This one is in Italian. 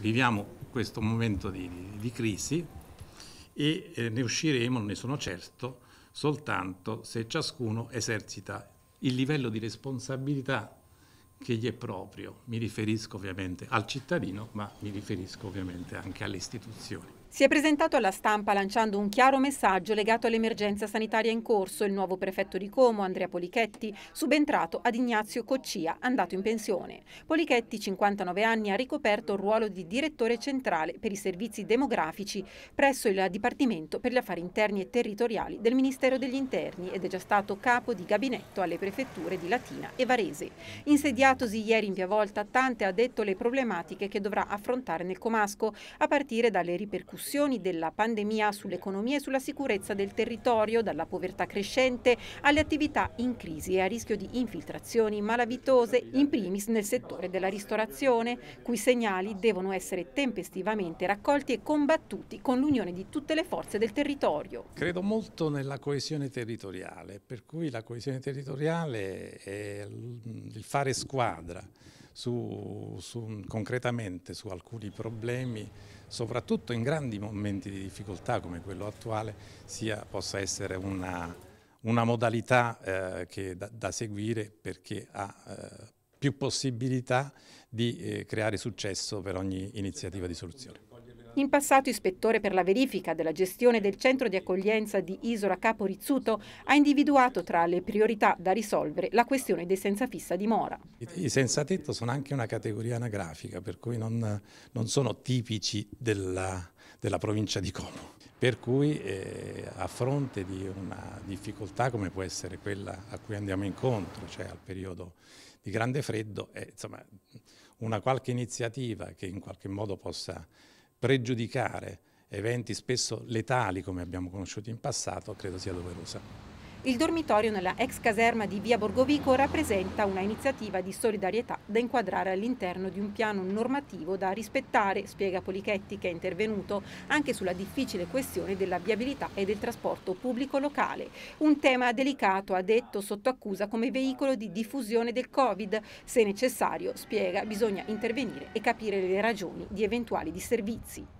viviamo questo momento di, di, crisi e eh, ne usciremo, ne sono certo, soltanto se ciascuno esercita il livello di responsabilità che gli è proprio. Mi riferisco ovviamente al cittadino, ma mi riferisco ovviamente anche alle istituzioni. Si è presentato alla stampa lanciando un chiaro messaggio legato all'emergenza sanitaria in corso il nuovo prefetto di Como, Andrea Polichetti, subentrato ad Ignazio Coccia, andato in pensione. Polichetti, 59 anni, ha ricoperto il ruolo di direttore centrale per i servizi demografici presso il Dipartimento per gli Affari Interni e Territoriali del Ministero degli Interni ed è già stato capo di gabinetto alle prefetture di Latina e Varese. Insediatosi ieri in via Volta, Tante ha detto le problematiche che dovrà affrontare nel Comasco, a partire dalle ripercussioni ripercussioni della pandemia sull'economia e sulla sicurezza del territorio, dalla povertà crescente alle attività in crisi e a rischio di infiltrazioni malavitose, in primis nel settore della ristorazione, cui segnali devono essere tempestivamente raccolti e combattuti con l'unione di tutte le forze del territorio. Credo molto nella coesione territoriale, per cui la coesione territoriale è il fare squadra su, su, concretamente su alcuni problemi, soprattutto in grandi momenti di difficoltà come quello attuale, sia, possa essere una, una modalità eh, che da, da, seguire perché ha eh, più possibilità di eh, creare successo per ogni iniziativa di soluzione. In passato ispettore per la verifica della gestione del centro di accoglienza di Isola Capo Rizzuto ha individuato tra le priorità da risolvere la questione dei senza fissa dimora. I senza tetto sono anche una categoria anagrafica per cui non, non sono tipici della, della provincia di Como per cui eh, a fronte di una difficoltà come può essere quella a cui andiamo incontro, cioè al periodo di grande freddo, eh, insomma, una qualche iniziativa che in qualche modo possa pregiudicare eventi spesso letali come abbiamo conosciuto in passato credo sia doverosa. Il dormitorio nella ex caserma di Via Borgovico rappresenta una iniziativa di solidarietà da inquadrare all'interno di un piano normativo da rispettare, spiega Polichetti che è intervenuto anche sulla difficile questione della viabilità e del trasporto pubblico locale. Un tema delicato, ha detto, sotto accusa come veicolo di diffusione del Covid. Se necessario, spiega, bisogna intervenire e capire le ragioni di eventuali disservizi.